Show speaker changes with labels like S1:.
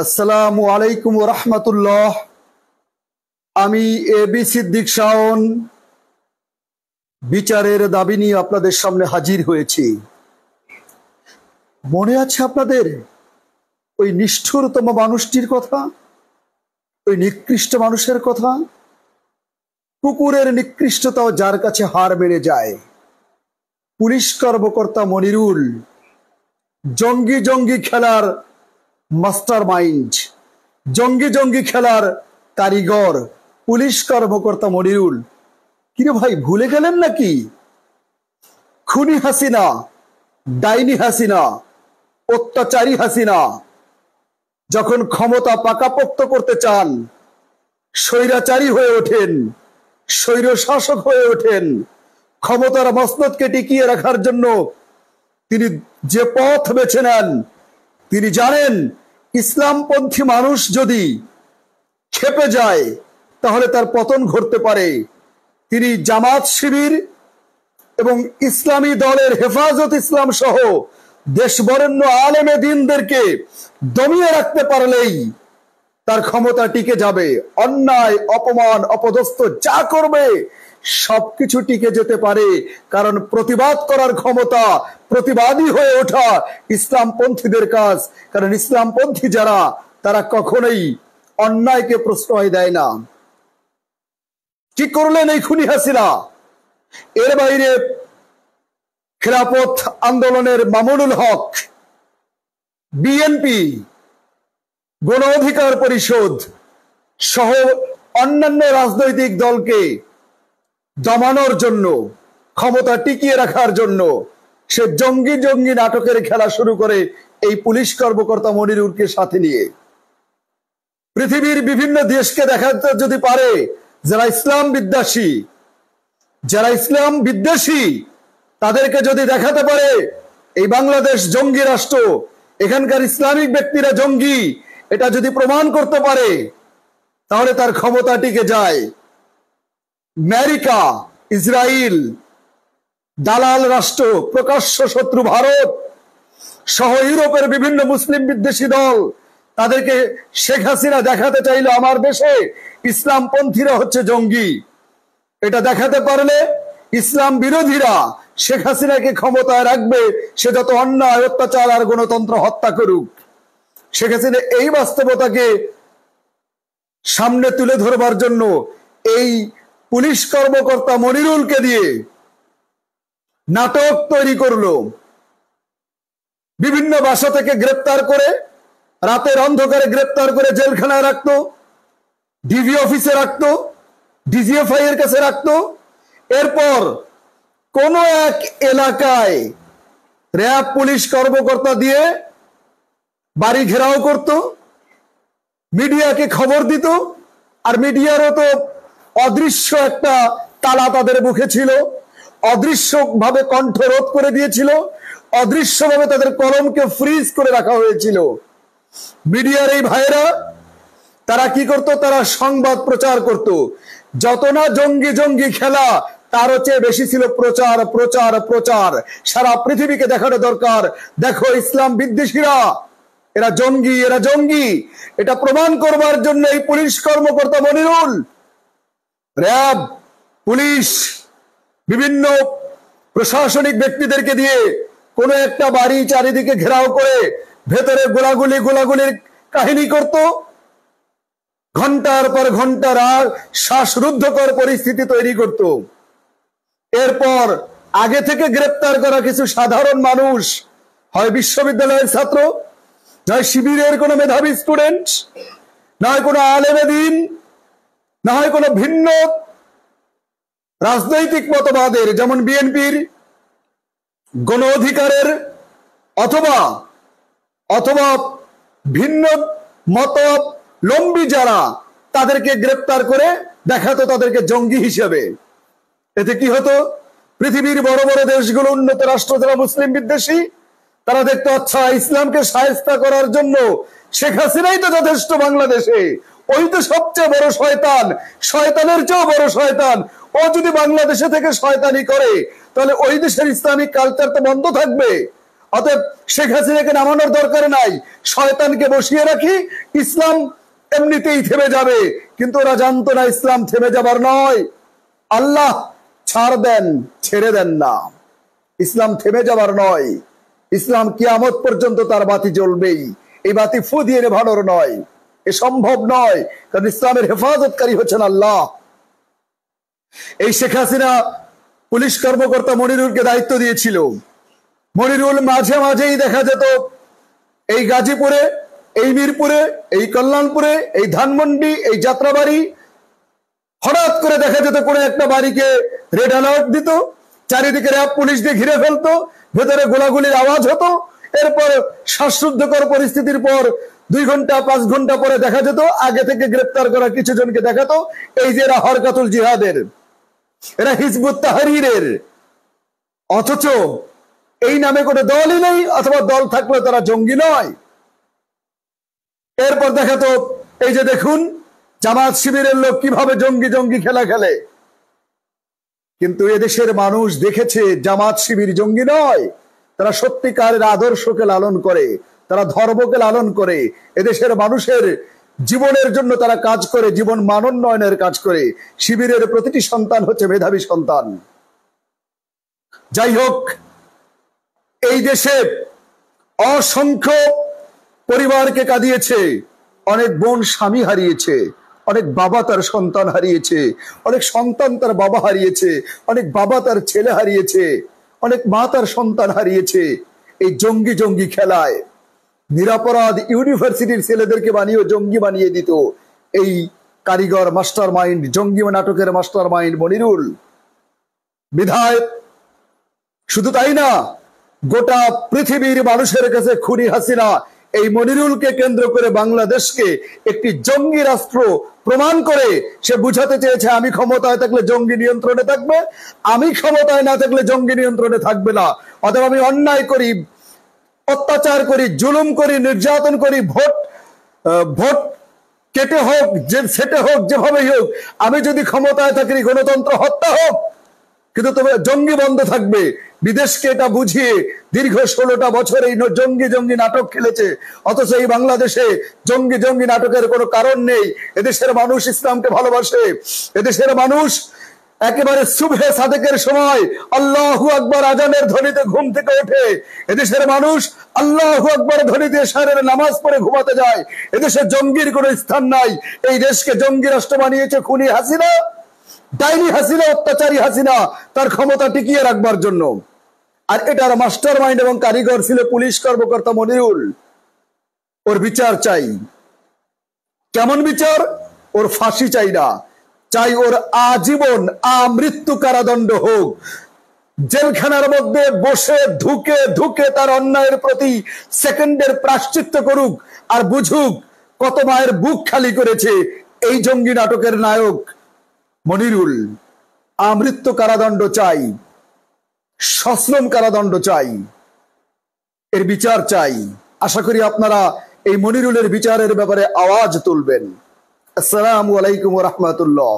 S1: আসসালামু আলাইকুম রহমতুল্লাহ আমি এ বি সিদ্দিক শাওন বিচারের দাবি নিয়ে আপনাদের সামনে হাজির হয়েছি মনে আছে আপনাদের ওই নিষ্ঠুরতম মানুষটির কথা ওই নিকৃষ্ট মানুষের কথা কুকুরের নিকৃষ্টতাও যার কাছে হার বেড়ে যায় পুলিশ কর্মকর্তা মনিরুল জঙ্গি জঙ্গি খেলার মাস্টার মাইন্ড জঙ্গি জঙ্গি খেলার কারিগর পুলিশ কর্মকর্তা মনিরুল কিরে ভাই ভুলে গেলেন নাকি খুনি হাসিনা ডাইনি হাসিনা অত্যাচারী হাসিনা যখন ক্ষমতা পাকাপোক্ত করতে চান স্বৈরাচারী হয়ে ওঠেন স্বৈর শাসক হয়ে ওঠেন ক্ষমতার মসনদকে টিকিয়ে রাখার জন্য তিনি যে পথ বেছে নেন তিনি জানেন ইসলামপন্থী মানুষ যদি খেপে যায় তাহলে তার পতন ঘটতে পারে তিনি জামাত শিবির এবং ইসলামী দলের হেফাজত ইসলাম সহ দেশবরেণ্য আলেমে দিনদেরকে দমিয়ে রাখতে পারলেই তার ক্ষমতা টিকে যাবে অন্যায় অপমান অপদস্থ যা করবে সবকিছু টিকে যেতে পারে কারণ প্রতিবাদ করার ক্ষমতা প্রতিবাদী হয়ে ওঠা ইসলামপন্থীদের কাজ কারণ ইসলামপন্থী যারা তারা কখনোই অন্যায়কে প্রশ্রয় দেয় না কি করলেন এই খুনি হাসিনা এর বাইরে খেলাপথ আন্দোলনের মামুনুল হক বিএনপি গণ অধিকার পরিষদ সহ অন্যান্য রাজনৈতিক দলকে দমানোর জন্য ক্ষমতা টিকিয়ে রাখার জন্য সে জঙ্গি জঙ্গি নাটকের খেলা শুরু করে এই পুলিশ কর্মকর্তা মনিরুরকে সাথে নিয়ে পৃথিবীর বিভিন্ন দেশকে দেখাতে যদি পারে যারা ইসলাম বিদ্বাসী যারা ইসলাম বিদ্বেষী তাদেরকে যদি দেখাতে পারে এই বাংলাদেশ জঙ্গি রাষ্ট্র এখানকার ইসলামিক ব্যক্তিরা জঙ্গি এটা যদি প্রমাণ করতে পারে তাহলে তার ক্ষমতা টিকে যায় আমেরিকা ইসরায়েল দালাল রাষ্ট্র প্রকাশ্য শত্রু ভারত সহ ইউরোপের বিভিন্ন মুসলিম বিদ্বেষী দল তাদেরকে শেখ হাসিনা দেখাতে চাইল আমার দেশে ইসলাম পন্থীরা হচ্ছে জঙ্গি এটা দেখাতে পারলে ইসলাম বিরোধীরা শেখ হাসিনাকে ক্ষমতায় রাখবে সে যত অন্যায় অত্যাচার আর গণতন্ত্র হত্যা করুক শেখ হাসিনা এই বাস্তবতাকে সামনে তুলে ধরবার জন্য এই পুলিশ কর্মকর্তা মনিরুলকে দিয়ে নাটক তৈরি করলো বিভিন্ন বাসা থেকে গ্রেপ্তার করে রাতের অন্ধকারে গ্রেপ্তার করে জেলখানায় রাখতো ডিভি অফিসে রাখতো ডিজিএফআই এর কাছে রাখত এরপর কোন এক এলাকায় র্যাব পুলিশ কর্মকর্তা দিয়ে বাড়ি ঘেরাও করত মিডিয়াকে খবর দিত আর মিডিয়ারও তো অদৃশ্য একটা তালা তাদের মুখে ছিল অদৃশ্যভাবে কণ্ঠ রোধ করে দিয়েছিল অদৃশ্যভাবে তাদের কলমকে ফ্রিজ করে রাখা হয়েছিল মিডিয়ার এই ভাইরা তারা কি করত তারা সংবাদ প্রচার করত যত না জঙ্গি জঙ্গি খেলা তার চেয়ে বেশি ছিল প্রচার প্রচার প্রচার সারা পৃথিবীকে দেখানো দরকার দেখো ইসলাম বিদ্বেষীরা এরা জঙ্গি এরা জঙ্গি এটা প্রমাণ করবার জন্য এই পুলিশ কর্মকর্তা মনিরুল র্যাব পুলিশ বিভিন্ন প্রশাসনিক ব্যক্তিদেরকে দিয়ে কোনো একটা বাড়ি চারিদিকে ঘেরাও করে ভেতরে গোলাগুলি গোলাগুলির কাহিনী করত ঘন্টার পর ঘন্টার আর শ্বাসরুদ্ধকর পরিস্থিতি তৈরি করত এরপর আগে থেকে গ্রেপ্তার করা কিছু সাধারণ মানুষ হয় বিশ্ববিদ্যালয়ের ছাত্র নয় শিবিরের কোনো মেধাবী স্টুডেন্ট নয় কোনো আলেমেদিন না হয় কোনো ভিন্ন রাজনৈতিক মতবাদের যেমন বিএনপির গণ অধিকারের অথবা অথবা ভিন্ন মত লম্বী যারা তাদেরকে গ্রেপ্তার করে দেখাতো তাদেরকে জঙ্গি হিসেবে এতে কি হতো পৃথিবীর বড় বড় দেশগুলো উন্নত রাষ্ট্র যারা মুসলিম বিদ্বেষী তারা দেখতে পাচ্ছ ইসলামকে সাহেস্তা করার জন্য শেখ হাসিনাই তো যথেষ্ট বাংলাদেশে ওই তো সবচেয়ে বড় শয়তান শয়তানের চেয়েও বড় শয়তান ও যদি বাংলাদেশে থেকে শয়তানি করে তাহলে ওই দেশের ইসলামিক কালচার তো বন্ধ থাকবে অতএব শেখ হাসিনাকে নামানোর দরকার নাই শয়তানকে বসিয়ে রাখি ইসলাম এমনিতেই থেমে যাবে কিন্তু ওরা জানতো না ইসলাম থেমে যাবার নয় আল্লাহ ছাড় দেন ছেড়ে দেন না ইসলাম থেমে যাবার নয় ইসলাম কিয়ামত পর্যন্ত তার বাতি জ্বলবেই এই বাতি ফু দিয়ে নেভানোর নয় এ সম্ভব নয় কারণ ইসলামের হেফাজতকারী হচ্ছেন আল্লাহ এই শেখ হাসিনা পুলিশ কর্মকর্তা মনিরুলকে দায়িত্ব দিয়েছিল মনিরুল মাঝে মাঝেই দেখা যেত এই গাজীপুরে এই মিরপুরে এই কল্যাণপুরে এই ধানমন্ডি এই যাত্রাবাড়ি হঠাৎ করে দেখা যেত কোনো একটা বাড়িকে রেড অ্যালার্ট দিত চারিদিকে র্যাব পুলিশ দিয়ে ঘিরে ফেলতো ভেতরে গোলাগুলির আওয়াজ হতো এরপর শ্বাসরুদ্ধকর পরিস্থিতির পর দুই ঘন্টা পাঁচ ঘন্টা পরে দেখা যেত আগে থেকে গ্রেপ্তার করা কিছু জনকে দেখাতো এই যে এরা হরকাতুল জিহাদের এরা হিজবুত তাহারিরের অথচ এই নামে কোনো দলই নেই অথবা দল থাকলে তারা জঙ্গি নয় এরপর দেখাতো এই যে দেখুন জামাত শিবিরের লোক কিভাবে জঙ্গি জঙ্গি খেলা খেলে কিন্তু এদেশের মানুষ দেখেছে জামাত শিবির জঙ্গি নয় তারা সত্যিকারের আদর্শকে লালন করে তারা ধর্মকে লালন করে এদেশের মানুষের জীবনের জন্য তারা কাজ করে জীবন মানোন্নয়নের কাজ করে শিবিরের প্রতিটি সন্তান হচ্ছে মেধাবী সন্তান যাই হোক এই দেশে অসংখ্য পরিবারকে কাঁদিয়েছে অনেক বোন স্বামী হারিয়েছে অনেক বাবা তার সন্তান হারিয়েছে অনেক সন্তান তার বাবা হারিয়েছে অনেক বাবা তার ছেলে হারিয়েছে অনেক মা তার সন্তান হারিয়েছে এই জঙ্গি জঙ্গি খেলায় নিরাপরাধ ইউনিভার্সিটির ছেলেদেরকে বানিয়ে জঙ্গি বানিয়ে দিত এই কারিগর মাস্টার মাইন্ড জঙ্গি নাটকের মাস্টার মাইন্ড মনিরুল বিধায়ক শুধু তাই না গোটা পৃথিবীর মানুষের কাছে খুনি হাসিনা এই মনিরুলকে কেন্দ্র করে বাংলাদেশকে একটি জঙ্গি রাষ্ট্র প্রমাণ করে সে বুঝাতে চেয়েছে আমি ক্ষমতায় থাকলে জঙ্গি নিয়ন্ত্রণে থাকবে আমি ক্ষমতায় না থাকলে জঙ্গি নিয়ন্ত্রণে থাকবে না অথবা আমি অন্যায় করি অত্যাচার করি জুলুম করি নির্যাতন করি ভোট ভোট কেটে হোক যে সেটে হোক যেভাবেই হোক আমি যদি ক্ষমতায় থাকি গণতন্ত্র হত্যা হোক কিন্তু তবে জঙ্গি বন্ধ থাকবে বিদেশকে এটা বুঝিয়ে দীর্ঘ ষোলোটা বছর এই জঙ্গি জঙ্গি নাটক খেলেছে অথচ এই বাংলাদেশে জঙ্গি জঙ্গি নাটকের কোনো কারণ নেই এদেশের মানুষ ইসলামকে ভালোবাসে এদেশের মানুষ একেবারে সুভে সাদেকের সময় আল্লাহু আকবর আজানের ধ্বনিতে ঘুম থেকে ওঠে এদেশের মানুষ আল্লাহু আকবর ধ্বনিতে সারের নামাজ পড়ে ঘুমাতে যায় এদেশে জঙ্গির কোনো স্থান নাই এই দেশকে জঙ্গি রাষ্ট্র বানিয়েছে খুনি হাসিনা ডাইনি হাসিনা অত্যাচারী হাসিনা তার ক্ষমতা টিকিয়ে রাখবার জন্য আর এটার মাস্টার মাইন্ড এবং কারিগর ছিল পুলিশ কর্মকর্তা মনিরুল ওর বিচার চাই কেমন বিচার ওর ফাঁসি চাই না চাই ওর আজীবন আমৃত্যু কারাদণ্ড হোক জেলখানার মধ্যে বসে ধুকে ধুকে তার অন্যায়ের প্রতি সেকেন্ডের প্রাশ্চিত্য করুক আর বুঝুক কত মায়ের বুক খালি করেছে এই জঙ্গি নাটকের নায়ক মনিরুল আমৃত্যু কারাদণ্ড চাই সশ্রম কারাদণ্ড চাই এর বিচার চাই আশা করি আপনারা এই মনিরুলের বিচারের ব্যাপারে আওয়াজ তুলবেন আসসালামু আলাইকুম রহমতুল্লাহ